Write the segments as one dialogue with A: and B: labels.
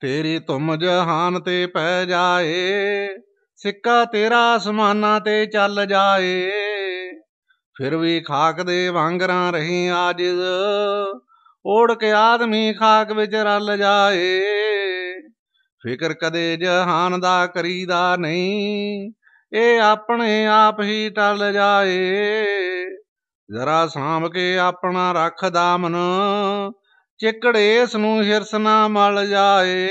A: ਤੇਰੀ ਤੁਮ ਜਹਾਨ ਤੇ ਪੈ ਜਾਏ ਸਿੱਕਾ ਤੇਰਾ ਅਸਮਾਨਾਂ ਤੇ ਚੱਲ ਜਾਏ ਫਿਰ ਵੀ ਖਾਕ ਦੇ ਵਾਂਗਰਾਂ ਰਹੀ ਆਜਿਜ਼ ਓੜ ਕੇ ਆਦਮੀ ਖਾਕ ਵਿੱਚ ਰਲ ਜਾਏ ਫਿਕਰ ਕਦੇ ਜਹਾਨ ਦਾ ਕਰੀਦਾ ਨਹੀਂ ਇਹ ਆਪਣੇ ਆਪ ਹੀ ਟਲ ਜਾਏ ਜ਼ਰਾ ਸਾਂਭ ਕੇ ਆਪਣਾ ਰੱਖਦਾ ਮਨ ਚਿਕੜ ਇਸ ਨੂੰ ਹਿਰਸ ਨਾ ਮਲ ਜਾਏ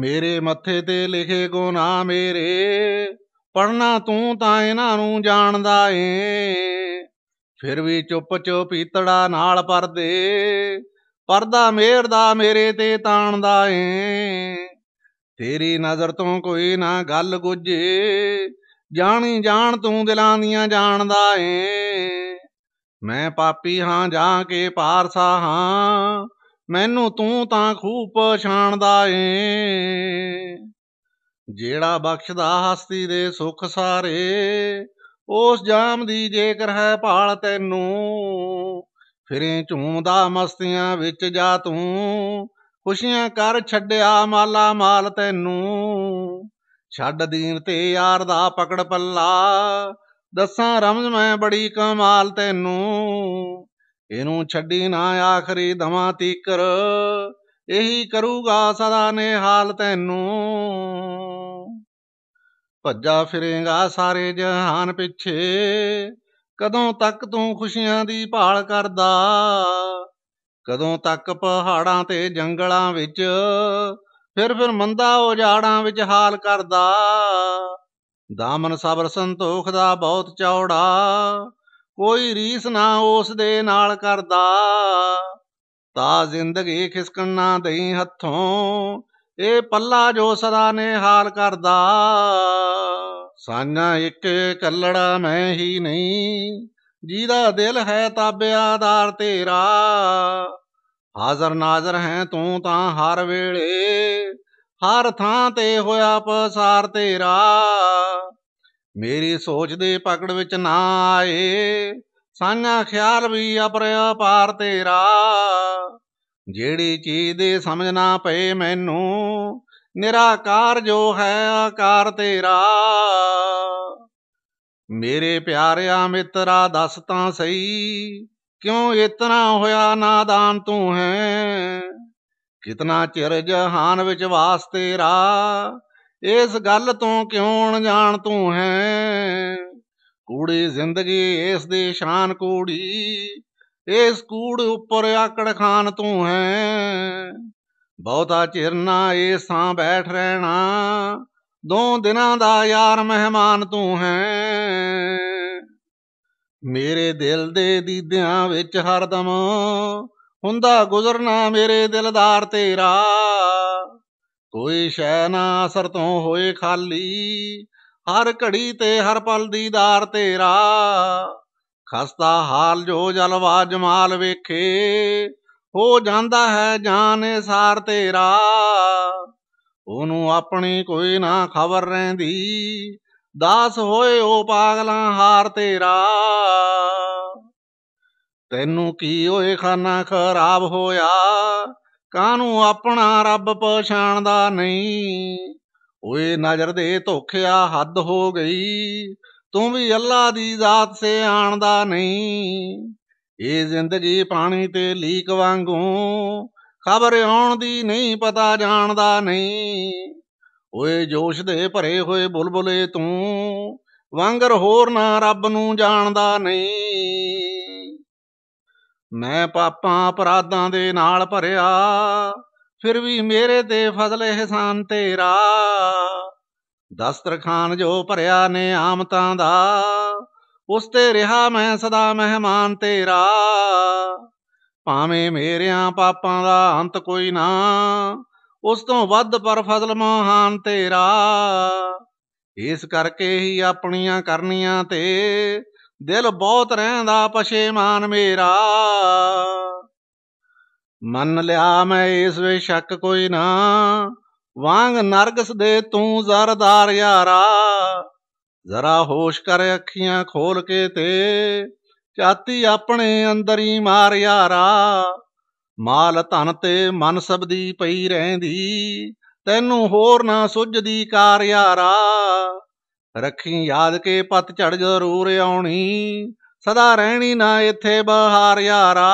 A: ਮੇਰੇ ਮੱਥੇ ਤੇ ਲਿਖੇ ਗੁਨਾ ਮੇਰੇ ਪੜਨਾ ਤੂੰ ਤਾਂ ਇਹਨਾਂ ਨੂੰ ਜਾਣਦਾ ਏ ਫਿਰ ਵੀ ਚੁੱਪ ਪੀਤੜਾ ਨਾਲ ਪਰਦੇ ਪਰਦਾ ਮੇਰ ਦਾ ਮੇਰੇ ਤੇ ਤਾਣਦਾ ਏ ਤੇਰੀ ਨਜ਼ਰ ਤੋਂ ਕੋਈ ਨਾ ਗੱਲ ਗੁੱਝੇ ਜਾਣੀ ਜਾਣ ਤੂੰ ਦਿਲਾਂ ਦੀਆਂ ਜਾਣਦਾ ਏ ਮੈਂ ਪਾਪੀ ਹਾਂ ਜਾਂ ਕੇ ਪਾਰਸਾ ਹਾਂ ਮੈਨੂੰ ਤੂੰ ਤਾਂ ਖੂਬ ਪਛਾਣਦਾ ਏ ਜਿਹੜਾ ਬਖਸ਼ਦਾ ਹਸਤੀ ਦੇ ਸੁਖ ਸਾਰੇ ਉਸ ਜਾਮ ਦੀ ਜੇਕਰ ਹੈ ਭਾਲ ਤੈਨੂੰ ਫਿਰੇ ਝੂਮਦਾ ਮਸਤੀਆਂ ਵਿੱਚ ਜਾ ਤੂੰ ਖੁਸ਼ੀਆਂ ਕਰ ਛੱਡਿਆ ਮਾਲਾ ਮਾਲ ਤੈਨੂੰ ਛੱਡ ਦੀਨ ਤੇ ਯਾਰ ਦਾ ਪਕੜ ਪੱਲਾ ਦੱਸਾਂ ਰਮਜ ਮੈਂ ਬੜੀ ਕਮਾਲ ਤੈਨੂੰ ਇਹਨੂੰ ਛੱਡੀ ਨਾ ਆਖਰੀ ਦਮਾ ਤੀਕਰ ਇਹੀ ਕਰੂਗਾ ਸਦਾ ਨੇ ਹਾਲ ਤੈਨੂੰ ਭੱਜਾ ਫਿਰੇਗਾ ਸਾਰੇ ਜਹਾਨ ਪਿੱਛੇ ਕਦੋਂ ਤੱਕ ਤੂੰ ਖੁਸ਼ੀਆਂ ਦੀ ਭਾਲ ਕਰਦਾ ਕਦੋਂ ਤੱਕ ਪਹਾੜਾਂ ਤੇ ਜੰਗਲਾਂ ਵਿੱਚ ਫਿਰ ਫਿਰ ਮੰਦਾ ਉਜਾੜਾਂ ਵਿੱਚ ਹਾਲ ਕਰਦਾ ਦਾਮਨ ਸਬਰ ਸੰਤੋਖ ਦਾ ਬਹੁਤ ਚੌੜਾ ਕੋਈ ਰੀਸ ਨਾ ਉਸ ਦੇ ਨਾਲ ਕਰਦਾ ਤਾ ਜ਼ਿੰਦਗੀ ਖਿਸਕਣ ਨਾ ਦਈ ਹੱਥੋਂ ਇਹ ਪੱਲਾ ਜੋ ਸਦਾ ਨੇ ਹਾਲ ਕਰਦਾ ਸਾਨਾ ਇੱਕ ਕੱਲੜਾ ਮੈਂ ਹੀ ਨਹੀਂ ਜੀਦਾ ਦਿਲ ਹੈ ਤਾਬਿਆ ਆਧਾਰ ਤੇਰਾ ਹਾਜ਼ਰ ਨਾਜ਼ਰ ਹੈ ਤੂੰ ਤਾਂ ਹਰ ਵੇਲੇ ਹਰ ਥਾਂ ਤੇ ਹੋਇਆ ਪਸਾਰ ਤੇਰਾ ਮੇਰੀ ਸੋਚ ਦੇ ਪਕੜ ਵਿੱਚ ਨਾ ਆਏ ਸਾਨਾ ਖਿਆਲ ਵੀ ਅਪਰਿਆ ਪਾਰ ਤੇਰਾ ਜਿਹੜੀ ਚੀਜ਼ ਦੇ ਸਮਝ ਨਾ ਪਏ ਮੈਨੂੰ ਨਿਰਾਕਾਰ ਜੋ ਹੈ ਆਕਾਰ ਤੇਰਾ ਮੇਰੇ ਪਿਆਰਿਆ ਮਿੱਤਰਾ ਦੱਸ ਤਾਂ ਸਹੀ ਕਿਉਂ ਇਤਨਾ ਹੋਇਆ ਨਾਦਾਨ ਤੂੰ ਹੈ ਕਿਤਨਾ ਚਿਰ ਜਹਾਨ ਵਿੱਚ ਵਾਸ ਤੇਰਾ ਇਸ ਗੱਲ ਤੋਂ ਕਿਉਂ ਜਾਣ ਤੂੰ ਹੈ ਕੂੜੀ ਜ਼ਿੰਦਗੀ ਇਸ ਦੀ ਸ਼ਾਨ ਕੂੜੀ ਇਸ ਕੂੜ ਉੱਪਰ ਆਕੜ ਖਾਨ ਤੂੰ ਹੈ ਬਹੁਤਾ ਚਿਰ ਨਾ ਏਸਾਂ ਬੈਠ ਰਹਿਣਾ ਦੋ ਦਿਨਾਂ ਦਾ ਯਾਰ ਮਹਿਮਾਨ ਤੂੰ ਹੈ ਮੇਰੇ ਦਿਲ ਦੇ ਦੀਦਿਆਂ ਵਿੱਚ ਹਰਦਮ ਹੁੰਦਾ ਗੁਜ਼ਰਨਾ ਮੇਰੇ ਦਿਲਦਾਰ ਤੇਰਾ ਕੋਈ ਸ਼ੈ ਨਾ ਅਸਰ ਤੋਂ ਹੋਏ ਖਾਲੀ ਹਰ ਘੜੀ ਤੇ ਹਰ ਪਲ ਦੀਦਾਰ ਤੇਰਾ ਖਸਤਾ ਹਾਲ ਜੋ ਜਲਵਾ ਜਮਾਲ ਵੇਖੇ ਹੋ ਜਾਂਦਾ ਹੈ ਜਾਨੇ ਸਾਰ ਤੇਰਾ ਉਹਨੂੰ ਆਪਣੀ ਕੋਈ ਨਾ ਖਬਰ ਰਹਿੰਦੀ ਦਾਸ ਹੋਏ ਉਹ ਪਾਗਲਾਂ ਹਾਰ ਤੇਰਾ ਤੈਨੂੰ ਕੀ ਓਏ ਖਾਨਾ ਖਰਾਬ ਹੋਇਆ ਕਾਹਨੂੰ ਆਪਣਾ ਰੱਬ ਪਛਾਣਦਾ ਨਹੀਂ ਓਏ ਨਜ਼ਰ ਦੇ ਧੋਖਿਆ ਹੱਦ ਹੋ ਗਈ ਤੂੰ ਵੀ ਅੱਲਾ ਦੀ ਜ਼ਾਤ ਸੇ ਆਣਦਾ ਨਹੀਂ ਇਹ ਜ਼ਿੰਦਗੀ ਪਾਣੀ ਤੇ ਲੀਕ ਵਾਂਗੂ ਖਬਰ ਆਉਣ ਦੀ ਨਹੀਂ ਪਤਾ ਜਾਣਦਾ ਨਹੀਂ ਓਏ ਜੋਸ਼ ਦੇ ਭਰੇ ਹੋਏ ਬੁਲਬੁਲੇ ਤੂੰ ਵਾਂਗਰ ਹੋਰ ਨਾ ਰੱਬ ਨੂੰ ਜਾਣਦਾ ਨਹੀਂ ਮੈਂ ਪਾਪਾਂ ਅਪਰਾਧਾਂ ਦੇ ਨਾਲ ਭਰਿਆ ਫਿਰ ਵੀ ਮੇਰੇ ਤੇ ਫਜ਼ਲ ਇਹਸਾਨ ਤੇਰਾ ਦਸਤਰਖਾਨ ਜੋ ਭਰਿਆ ਨੇ ਆਮਤਾਂ ਦਾ ਉਸ ਤੇ ਰਿਹਾ ਮੈਂ ਸਦਾ ਮਹਿਮਾਨ ਤੇਰਾ ਭਾਵੇਂ ਮੇਰਿਆਂ ਪਾਪਾਂ ਦਾ ਅੰਤ ਕੋਈ ਨਾ ਉਸ ਤੋਂ ਵੱਧ ਪਰ ਫਜ਼ਲ ਮਹਾਨ ਤੇਰਾ ਇਸ ਕਰਕੇ ਹੀ ਆਪਣੀਆਂ ਕਰਨੀਆਂ ਤੇ ਦਿਲ ਬਹੁਤ ਰਹਿੰਦਾ ਪਛੇਮਾਨ ਮੇਰਾ ਮੰਨ ਲਿਆ ਮੈਂ ਇਸ ਵੇ ਸ਼ੱਕ ਕੋਈ ਨਾ ਵਾਂਗ ਨਰਗਸ ਦੇ ਤੂੰ ਜ਼ਰਦਾਰ ਯਾਰਾ ਜ਼ਰਾ ਹੋਸ਼ ਕਰ ਅੱਖੀਆਂ ਖੋਲ ਕੇ ਤੇ ਚਾਤੀ ਆਪਣੇ ਅੰਦਰ ਹੀ ਮਾਰ ਯਾਰਾ ਮਾਲ ਧਨ ਤੇ ਮਨ ਸਭ ਦੀ ਪਈ ਰਹਿੰਦੀ ਤੈਨੂੰ ਹੋਰ ਨਾ ਸੁਝਦੀ ਕਾਰ ਯਾਰਾ ਰੱਖੀ ਯਾਦ ਕੇ ਝੜ ਜ਼ਰੂਰ ਆਉਣੀ ਸਦਾ ਰਹਿਣੀ ਨਾ ਇੱਥੇ ਬਹਾਰ ਯਾਰਾ